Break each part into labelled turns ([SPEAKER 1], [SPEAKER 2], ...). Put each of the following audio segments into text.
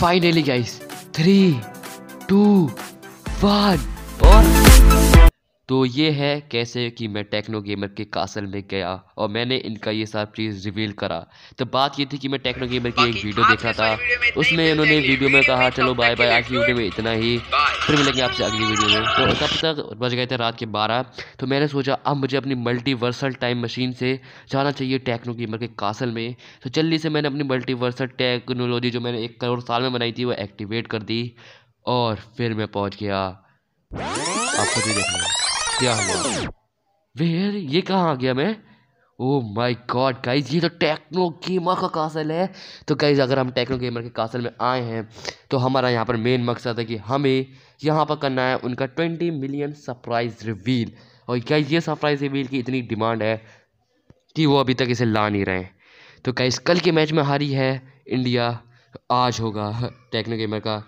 [SPEAKER 1] finally guys three two one और तो ये है कैसे कि मैं टेक्नो गेमर के कासल में गया और मैंने इनका ये सारा चीज़ रिवील करा तो बात ये थी कि मैं टेक्नो गेमर की एक वीडियो देखा था उसमें इन्होंने वीडियो में कहा तो चलो बाय बाय आज की वीडियो में इतना ही फिर मिलेंगे आपसे अगली वीडियो में तो तब तक बज गए थे रात के बारह तो मैंने सोचा अब मुझे अपनी मल्टीवर्सल टाइम मशीन से जाना चाहिए टेक्नो गेमर के कासल में तो जल्दी से मैंने अपनी मल्टीवर्सल टेक्नोलॉजी जो मैंने एक करोड़ साल में बनाई थी वो एक्टिवेट कर दी और फिर मैं पहुँच गया आपको भी देखना क्या हुआ वेर ये कहाँ आ गया मैं ओ माय गॉड गाइज ये तो टेक्नो गेमर का कासल है तो गाइज अगर हम टेक्नो गेमर के कासल में आए हैं तो हमारा यहाँ पर मेन मकसद है कि हमें यहाँ पर करना है उनका ट्वेंटी मिलियन सरप्राइज रिवील और गाइज ये सरप्राइज रिवील की इतनी डिमांड है कि वो अभी तक इसे ला नहीं रहे तो गाइज कल के मैच में हारी है इंडिया आज होगा टेक्नो गेमर का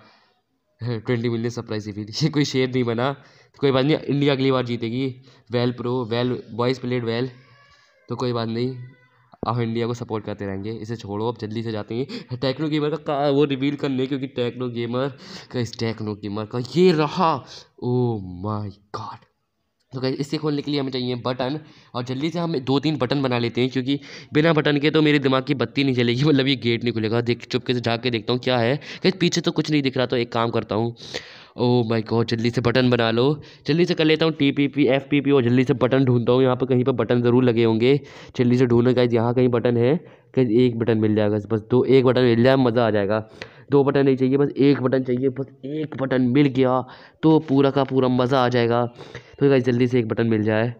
[SPEAKER 1] ट्वेंटी मिलियन सरप्राइज रिवील ये कोई शेयर नहीं बना तो कोई बात नहीं इंडिया अगली बार जीतेगी well pro well boys played well तो कोई बात नहीं अब इंडिया को सपोर्ट करते रहेंगे इसे छोड़ो अब जल्दी से जाते हैं टेक्नो गेमर का वो रिवील करने क्योंकि टेक्नो गेमर का इस टेक्नो गेमर का ये रहा ओ माय गॉड तो गैस इसे खोलने के लिए हमें चाहिए बटन और जल्दी से हम दो तीन बटन बना लेते हैं क्योंकि बिना बटन के तो मेरे दिमाग की बत्ती नहीं चलेगी मतलब ये गेट नहीं खुलेगा देख चुपके से ढाक के देखता हूँ क्या है गैस पीछे तो कुछ नहीं दिख रहा तो एक काम करता हूँ ओ माय गॉड जल्दी से बटन बना लो जल्दी से कर लेता हूँ T P P F P P और जल्दी से बटन ढूंढता हूँ यहाँ पर कहीं पर बटन ज़रूर लगे होंगे जल्दी से ढूंढना का यहाँ कहीं बटन है कहीं एक बटन मिल जाएगा बस दो एक बटन मिल जाए मज़ा आ जाएगा दो बटन नहीं चाहिए बस एक बटन चाहिए बस एक बटन मिल गया तो पूरा का पूरा मज़ा आ जाएगा तो गाइज जल्दी से एक बटन मिल जाए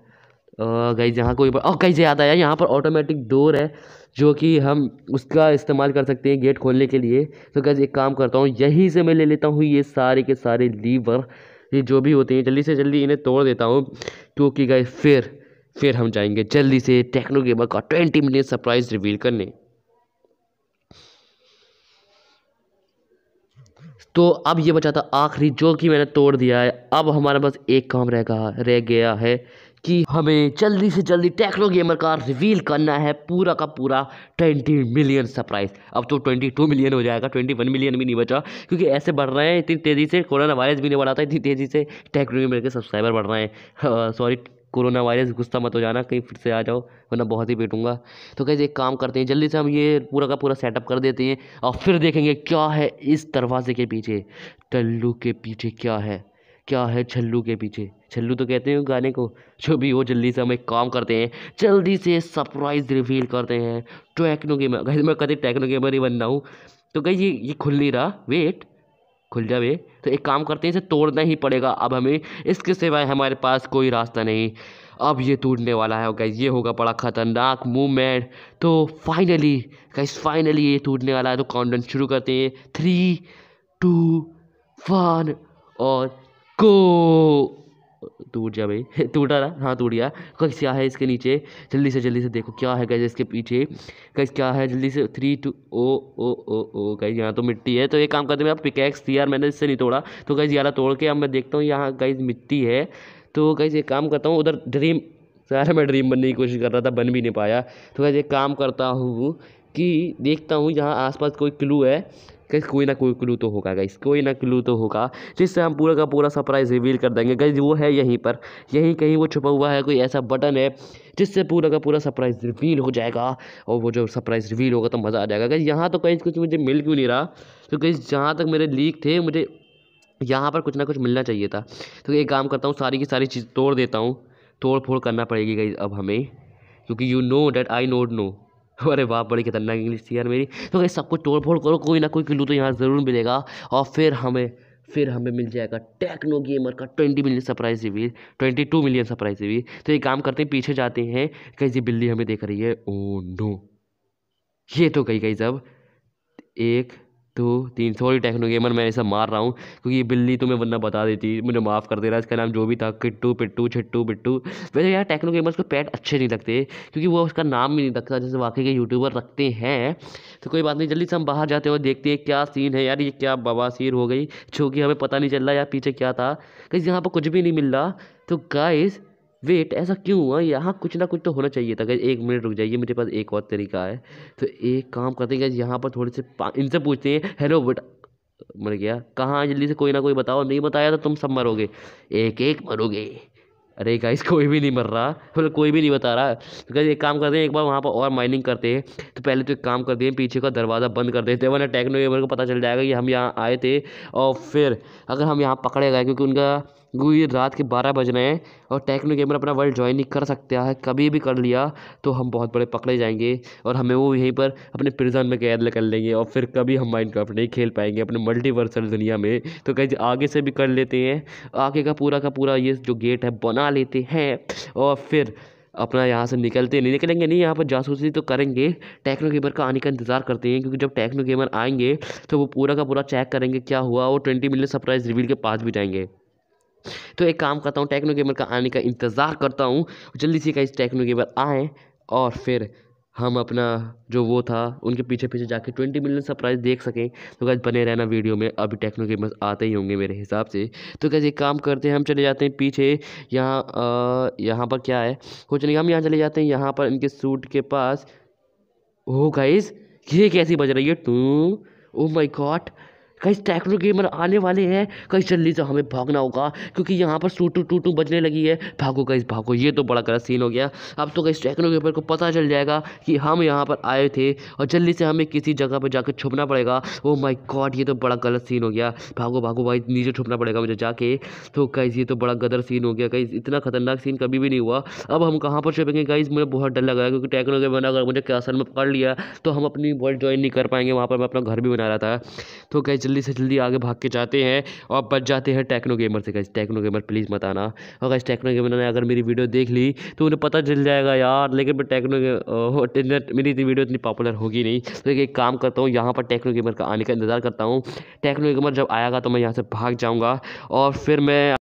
[SPEAKER 1] गाइज यहाँ कोई और कहीं से याद आया यहाँ पर ऑटोमेटिक डोर है जो कि हम उसका इस्तेमाल कर सकते हैं गेट खोलने के लिए तो गाइज एक काम करता हूँ यहीं से मैं ले लेता हूँ ये सारे के सारे लीवर ये जो भी होते हैं जल्दी से जल्दी इन्हें तोड़ देता हूँ क्योंकि गाइज फिर फिर हम जाएंगे जल्दी से टेक्नो गेमर का ट्वेंटी मिनट सरप्राइज रिवील करने तो अब ये बचा था आखिरी जो कि मैंने तोड़ दिया है अब हमारे पास एक काम रह गया रह गया है कि हमें जल्दी से जल्दी टेक्नो गेमर का रिवील करना है पूरा का पूरा 20 मिलियन सरप्राइज अब तो 22 मिलियन हो जाएगा 21 मिलियन भी नहीं बचा क्योंकि ऐसे बढ़ रहे हैं इतनी तेज़ी से कोरोना वायरस भी नहीं बढ़ाता इतनी तेज़ी से टेक्नो गेमर के सब्सक्राइबर बढ़ रहे हैं सॉरी कोरोना वायरस गुस्सा मत हो जाना कहीं फिर से आ जाओ वरना बहुत ही पेटूंगा तो कैसे एक काम करते हैं जल्दी से हम ये पूरा का पूरा सेटअप कर देते हैं और फिर देखेंगे क्या है इस दरवाजे के पीछे टल्लू के पीछे क्या है क्या है छल्लू के पीछे छल्लू तो कहते हैं गाने को जो भी हो जल्दी से हम एक काम करते हैं जल्दी से सरप्राइज रिवील करते हैं टेक्नो गेमर मैं कभी टेक्नो गेमर ही बनना हूँ तो कहीं ये ये खुल नहीं रहा वेट खुल जावे तो एक काम करते हैं इसे तोड़ना ही पड़ेगा अब हमें इसके सिवाय हमारे पास कोई रास्ता नहीं अब ये टूटने वाला है गैस ये होगा बड़ा ख़तरनाक मूवमेंट तो फाइनली गैस फाइनली ये टूटने वाला है तो काउंटडाउन शुरू करते हैं थ्री टू वन और गो टूट जा भाई टूटा ना हाँ टूट गया गैस क्या है इसके नीचे जल्दी से जल्दी से देखो क्या है कैसे इसके पीछे गैस क्या है जल्दी से थ्री टू ओ ओ ओ ओ कहीं यहाँ तो मिट्टी है तो एक काम करते हुए आप पिकैक्स थी यार मैंने इससे नहीं तोड़ा तो कहीं ज़्यादा तोड़ के अब मैं देखता हूँ यहाँ कहीं मिट्टी है तो कहीं एक काम करता हूँ उधर ड्रीम सारा मैं ड्रीम बनने की कोशिश कर रहा था बन भी नहीं पाया तो कैसे एक काम करता हूँ कि देखता हूँ यहाँ आसपास कोई क्लू है गई कोई ना कोई क्लू तो होगा गई कोई ना क्लू तो होगा जिससे हम पूरा का पूरा सरप्राइज रिवील कर देंगे गई वो है यहीं पर यहीं कहीं वो छुपा हुआ है कोई ऐसा बटन है जिससे पूरा का पूरा सरप्राइज रिवील हो जाएगा और वो जो सरप्राइज रिवील होगा तो मज़ा आ जाएगा गई यहाँ तो कहीं कुछ मुझे मिल क्यों नहीं रहा तो कहीं जहाँ तक मेरे लीक थे मुझे यहाँ पर कुछ ना कुछ मिलना चाहिए था तो एक काम करता हूँ सारी की सारी चीज़ तोड़ देता हूँ तोड़ फोड़ करना पड़ेगी गई अब हमें क्योंकि you know that I not know अरे बाप बड़ी खतरनाक इंग्लिश थी यार मेरी तो भाई सबको तोड़ फोड़ करो कोई ना कोई क्लू तो यहाँ ज़रूर मिलेगा और फिर हमें फिर हमें मिल जाएगा टेक्नो गेमर का ट्वेंटी मिलियन सरप्राइज भी ट्वेंटी टू मिलियन सरप्राइज भी तो ये काम करते हैं पीछे जाते हैं कहीं जी बिल्ली हमें देख रही है ओ oh नो ये तो कही गई जब एक तो तीन वाली टेक्नो गेमर मैं ऐसा मार रहा हूँ क्योंकि ये बिल्ली तो मैं वरना बता देती मुझे माफ़ कर दे रहा है इसका नाम जो भी था किट्टू पिट्टू छिट्टू बिट्टू वैसे यार टेक्नो गेमर्स को पैट अच्छे नहीं लगते क्योंकि वो उसका नाम भी नहीं रखता जैसे वाकई के यूट्यूबर रखते हैं तो कोई बात नहीं जल्दी से हम बाहर जाते हैं और देखते हैं क्या सीन है यार ये क्या बवासीर हो गई जो कि हमें पता नहीं चल रहा यार पीछे क्या था कहीं यहाँ पर कुछ भी नहीं मिल रहा तो गाइस वेट ऐसा क्यों हुआ यहाँ कुछ ना कुछ तो होना चाहिए था एक मिनट रुक जाइए मेरे पास एक और तरीका है तो एक काम करते हैं यहाँ पर थोड़े से इनसे पूछते हैं हेलो बेटा मर गया कहाँ जल्दी से कोई ना कोई बताओ नहीं बताया तो तुम सब मरोगे एक एक मरोगे अरे गाइस कोई भी नहीं मर रहा फिर कोई भी नहीं बता रहा तो गाइस एक काम करते हैं एक बार वहाँ पर और माइनिंग करते हैं तो पहले तो एक काम करते हैं पीछे का दरवाज़ा बंद कर देते हैं वरना टेक्नो को पता चल जाएगा कि हम यहाँ आए थे और फिर अगर हम यहाँ पकड़े गए क्योंकि उनका क्योंकि ये रात के बारह बज रहे हैं और टेक्नो गेमर अपना वर्ल्ड ज्वाइन नहीं कर सकता है कभी भी कर लिया तो हम बहुत बड़े पकड़े जाएंगे और हमें वो यहीं पर अपने प्रिजन में कैद कर लेंगे और फिर कभी हम क्राफ्ट नहीं खेल पाएंगे अपने मल्टीवर्सल दुनिया में तो कहीं आगे से भी कर लेते हैं आगे का पूरा का पूरा ये जो गेट है बना लेते हैं और फिर अपना यहाँ से निकलते नहीं निकलेंगे नहीं यहाँ पर जासूसी तो करेंगे टेक्नो गेमर का आने का इंतज़ार करते हैं क्योंकि जब टेक्नो गेमर आएंगे तो वो पूरा का पूरा चेक करेंगे क्या हुआ वो ट्वेंटी मिलियन सरप्राइज रिवील के पास भी जाएंगे तो एक काम करता हूँ टेक्नो गेमर का आने का इंतज़ार करता हूँ जल्दी से कहीं टेक्नो गेमर आएँ और फिर हम अपना जो वो था उनके पीछे पीछे जाके ट्वेंटी मिलियन सरप्राइज देख सकें तो कैसे बने रहना वीडियो में अभी टेक्नो गेमर्स आते ही होंगे मेरे हिसाब से तो कैसे एक काम करते हैं हम चले जाते हैं पीछे यहाँ यहाँ पर क्या है वो चलिए हम यहाँ चले जाते हैं यहाँ पर इनके सूट के पास हो गाइज ये कैसी बज रही है तू ओ माई गॉड कई सैकड़ों गेमर आने वाले हैं कहीं जल्दी से हमें भागना होगा क्योंकि यहाँ पर सूटू टूटू बजने लगी है भागो कहीं भागो ये तो बड़ा गलत सीन हो गया अब तो कहीं सैकड़ों गेमर को पता चल जाएगा कि हम यहाँ पर आए थे और जल्दी से हमें किसी जगह पर जाकर छुपना पड़ेगा ओ माई गॉड ये तो बड़ा गलत सीन हो गया भागो भागो भाई नीचे छुपना पड़ेगा मुझे जाके तो गाइज ये तो बड़ा गदर सीन हो गया कहीं इतना खतरनाक सीन कभी भी नहीं हुआ अब हम कहाँ पर छुपेंगे कई मुझे बहुत डर लग क्योंकि टेक्नो गेमर अगर मुझे कैसल में पकड़ लिया तो हम अपनी वर्ल्ड ज्वाइन नहीं कर पाएंगे वहाँ पर मैं अपना घर भी बना रहा था तो गाइज जल्दी से जल्दी आगे भाग के जाते हैं और बच जाते हैं टेक्नो गेमर से कैसे टेक्नो गेमर प्लीज़ मत आना और कैसे टेक्नो गेमर ने अगर मेरी वीडियो देख ली तो उन्हें पता चल जाएगा यार लेकिन मैं टेक्नो मेरी इतनी वीडियो इतनी पॉपुलर होगी नहीं तो एक काम करता हूँ यहाँ पर टेक्नो गेमर का आने का इंतज़ार करता हूँ टेक्नो गेमर जब आएगा तो मैं यहाँ से भाग जाऊँगा और फिर मैं